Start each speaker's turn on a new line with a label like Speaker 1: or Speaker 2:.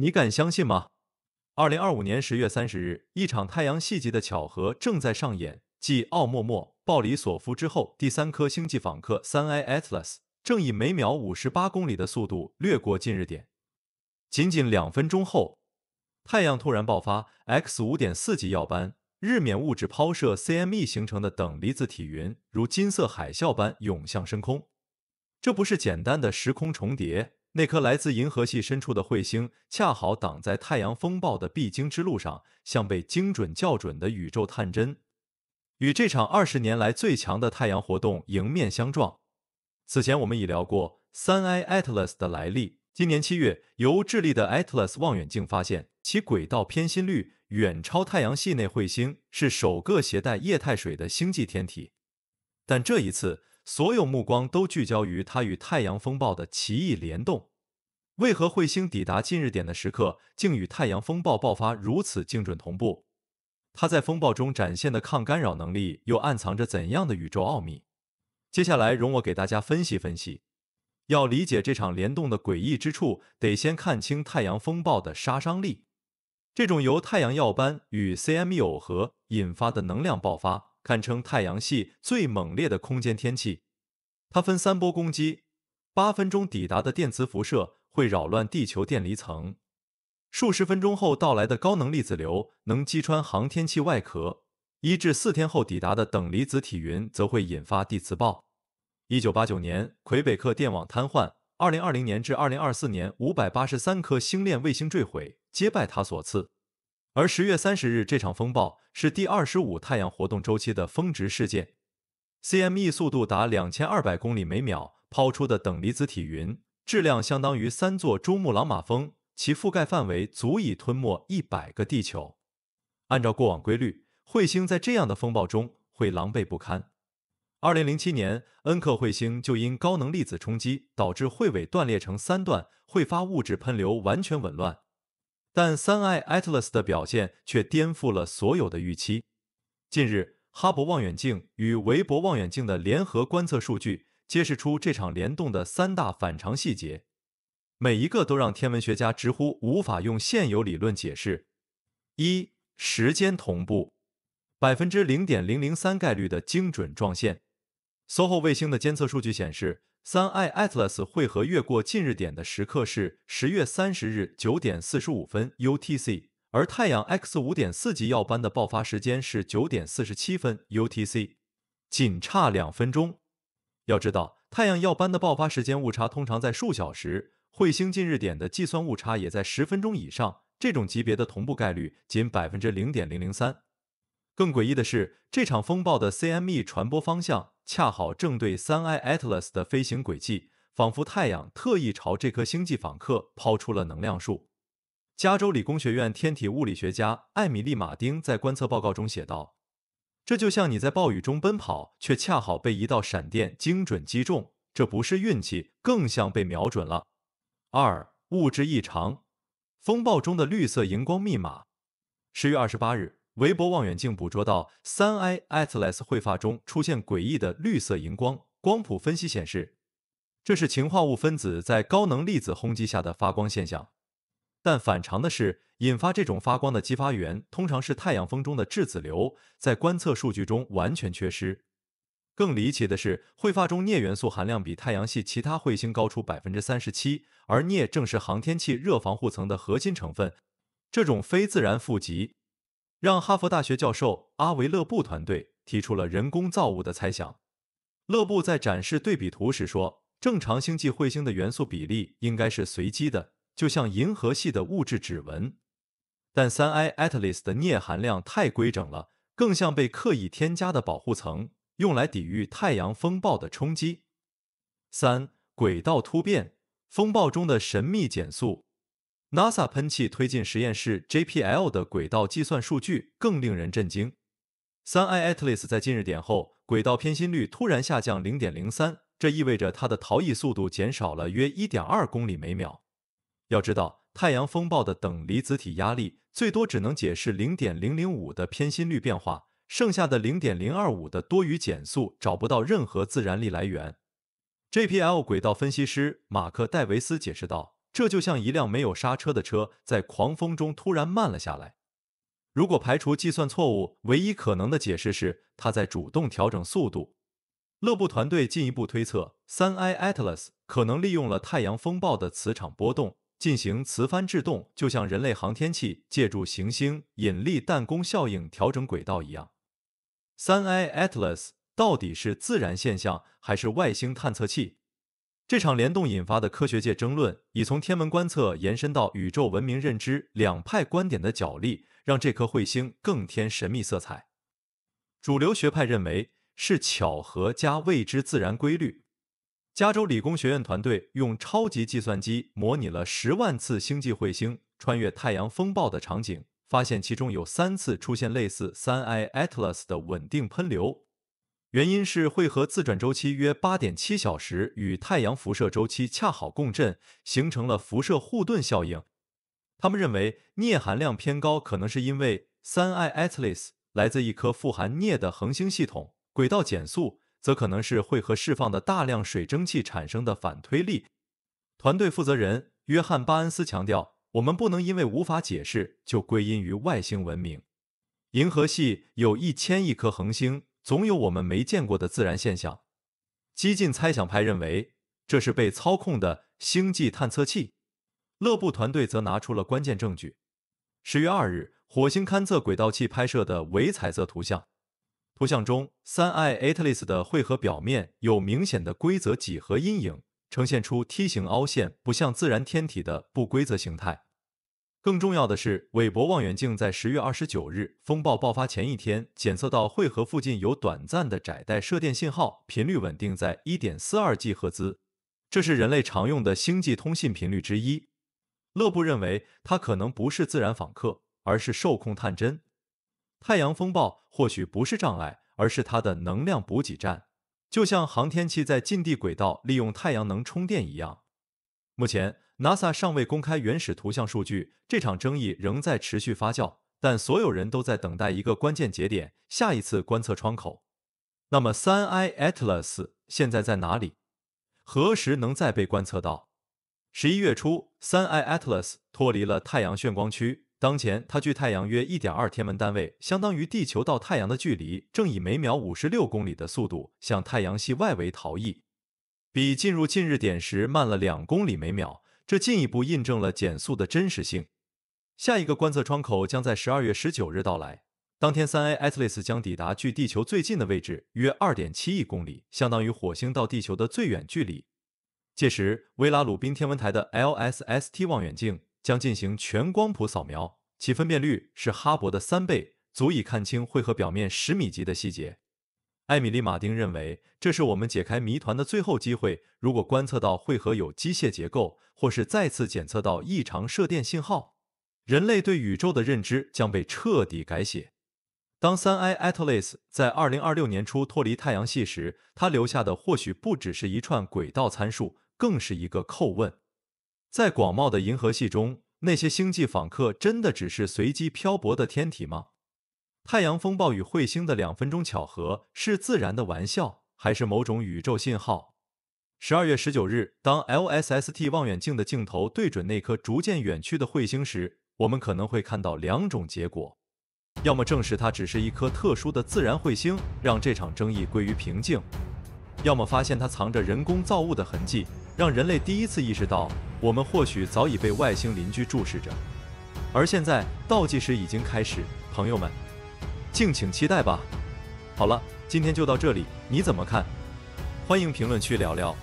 Speaker 1: 你敢相信吗？二零二五年十月三十日，一场太阳系级的巧合正在上演。继奥默默、鲍里索夫之后，第三颗星际访客三 I Atlas 正以每秒五十八公里的速度掠过近日点。仅仅两分钟后，太阳突然爆发 X 五点四级耀斑，日冕物质抛射 CME 形成的等离子体云如金色海啸般涌向深空。这不是简单的时空重叠。那颗来自银河系深处的彗星恰好挡在太阳风暴的必经之路上，像被精准校准的宇宙探针，与这场二十年来最强的太阳活动迎面相撞。此前我们已聊过三 I Atlas 的来历。今年七月，由智利的 Atlas 望远镜发现，其轨道偏心率远超太阳系内彗星，是首个携带液态水的星际天体。但这一次。所有目光都聚焦于它与太阳风暴的奇异联动。为何彗星抵达近日点的时刻竟与太阳风暴爆发如此精准同步？它在风暴中展现的抗干扰能力又暗藏着怎样的宇宙奥秘？接下来，容我给大家分析分析。要理解这场联动的诡异之处，得先看清太阳风暴的杀伤力。这种由太阳耀斑与 CME 耦合引发的能量爆发。堪称太阳系最猛烈的空间天气，它分三波攻击：八分钟抵达的电磁辐射会扰乱地球电离层；数十分钟后到来的高能粒子流能击穿航天器外壳；一至四天后抵达的等离子体云则会引发地磁暴。一九八九年，魁北克电网瘫痪；二零二零年至二零二四年，五百八十三颗星链卫星坠毁，皆拜它所赐。而十月三十日这场风暴是第二十五太阳活动周期的峰值事件，CME 速度达两千二百公里每秒，抛出的等离子体云质量相当于三座珠穆朗玛峰，其覆盖范围足以吞没一百个地球。按照过往规律，彗星在这样的风暴中会狼狈不堪。二零零七年恩克彗星就因高能粒子冲击导致彗尾断裂成三段，彗发物质喷流完全紊乱。但三 i atlas 的表现却颠覆了所有的预期。近日，哈勃望远镜与韦伯望远镜的联合观测数据，揭示出这场联动的三大反常细节，每一个都让天文学家直呼无法用现有理论解释。一时间同步，百分之零点零零三概率的精准撞线。soho 卫星的监测数据显示。三 i Atlas 会合越过近日点的时刻是十月三十日九点四十五分 UTC，而太阳 X 五点四级耀斑的爆发时间是九点四十七分 UTC，仅差两分钟。要知道，太阳耀斑的爆发时间误差通常在数小时，彗星近日点的计算误差也在十分钟以上，这种级别的同步概率仅百分之零点零零三。更诡异的是，这场风暴的 CME 传播方向。恰好正对三 I Atlas 的飞行轨迹，仿佛太阳特意朝这颗星际访客抛出了能量束。加州理工学院天体物理学家艾米丽·马丁在观测报告中写道：“这就像你在暴雨中奔跑，却恰好被一道闪电精准击中，这不是运气，更像被瞄准了。”二物质异常，风暴中的绿色荧光密码。十月二十八日。韦伯望远镜捕捉到三 I Atlas 绘发中出现诡异的绿色荧光，光谱分析显示，这是氰化物分子在高能粒子轰击下的发光现象。但反常的是，引发这种发光的激发源通常是太阳风中的质子流，在观测数据中完全缺失。更离奇的是，彗发中镍元素含量比太阳系其他彗星高出百分之三十七，而镍正是航天器热防护层的核心成分。这种非自然负极让哈佛大学教授阿维勒布团队提出了人工造物的猜想。勒布在展示对比图时说：“正常星际彗星的元素比例应该是随机的，就像银河系的物质指纹。但三 I Atlas 的镍含量太规整了，更像被刻意添加的保护层，用来抵御太阳风暴的冲击。”三轨道突变风暴中的神秘减速。NASA 喷气推进实验室 JPL 的轨道计算数据更令人震惊。三 I Atlas 在近日点后，轨道偏心率突然下降0.03，这意味着它的逃逸速度减少了约1.2公里每秒。要知道，太阳风暴的等离子体压力最多只能解释0.005的偏心率变化，剩下的0.025的多余减速找不到任何自然力来源。JPL 轨道分析师马克·戴维斯解释道。这就像一辆没有刹车的车在狂风中突然慢了下来。如果排除计算错误，唯一可能的解释是它在主动调整速度。勒布团队进一步推测，三 I Atlas 可能利用了太阳风暴的磁场波动进行磁帆制动，就像人类航天器借助行星引力弹弓效应调整轨道一样。三 I Atlas 到底是自然现象还是外星探测器？这场联动引发的科学界争论，已从天文观测延伸到宇宙文明认知。两派观点的角力，让这颗彗星更添神秘色彩。主流学派认为是巧合加未知自然规律。加州理工学院团队用超级计算机模拟了十万次星际彗星穿越太阳风暴的场景，发现其中有三次出现类似三 I Atlas 的稳定喷流。原因是彗和自转周期约八点七小时，与太阳辐射周期恰好共振，形成了辐射护盾效应。他们认为镍含量偏高，可能是因为三 i Atlas 来自一颗富含镍的恒星系统。轨道减速则可能是彗和释放的大量水蒸气产生的反推力。团队负责人约翰巴恩斯强调，我们不能因为无法解释就归因于外星文明。银河系有一千亿颗恒星。总有我们没见过的自然现象。激进猜想派认为这是被操控的星际探测器，勒布团队则拿出了关键证据。十月二日，火星勘测轨道器拍摄的伪彩色图像，图像中三 I atlas 的汇合表面有明显的规则几何阴影，呈现出梯形凹陷，不像自然天体的不规则形态。更重要的是，韦伯望远镜在十月二十九日风暴爆发前一天检测到汇合附近有短暂的窄带射电信号，频率稳定在一点四二 G 赫兹，这是人类常用的星际通信频率之一。勒布认为，它可能不是自然访客，而是受控探针。太阳风暴或许不是障碍，而是它的能量补给站，就像航天器在近地轨道利用太阳能充电一样。目前，NASA 尚未公开原始图像数据，这场争议仍在持续发酵，但所有人都在等待一个关键节点——下一次观测窗口。那么，三 I Atlas 现在在哪里？何时能再被观测到？十一月初，三 I Atlas 脱离了太阳眩光区，当前它距太阳约1.2天文单位，相当于地球到太阳的距离，正以每秒56公里的速度向太阳系外围逃逸。比进入近日点时慢了两公里每秒，这进一步印证了减速的真实性。下一个观测窗口将在十二月十九日到来，当天三 A Atlas 将抵达距地球最近的位置，约二点七亿公里，相当于火星到地球的最远距离。届时，维拉鲁宾天文台的 LSST 望远镜将进行全光谱扫描，其分辨率是哈勃的三倍，足以看清彗和表面十米级的细节。艾米丽·马丁认为，这是我们解开谜团的最后机会。如果观测到彗核有机械结构，或是再次检测到异常射电信号，人类对宇宙的认知将被彻底改写。当三 I Atlas 在2026年初脱离太阳系时，它留下的或许不只是一串轨道参数，更是一个叩问：在广袤的银河系中，那些星际访客真的只是随机漂泊的天体吗？太阳风暴与彗星的两分钟巧合是自然的玩笑，还是某种宇宙信号？十二月十九日，当 L S S T 望远镜的镜头对准那颗逐渐远去的彗星时，我们可能会看到两种结果：要么证实它只是一颗特殊的自然彗星，让这场争议归于平静；要么发现它藏着人工造物的痕迹，让人类第一次意识到我们或许早已被外星邻居注视着。而现在，倒计时已经开始，朋友们。敬请期待吧。好了，今天就到这里，你怎么看？欢迎评论区聊聊。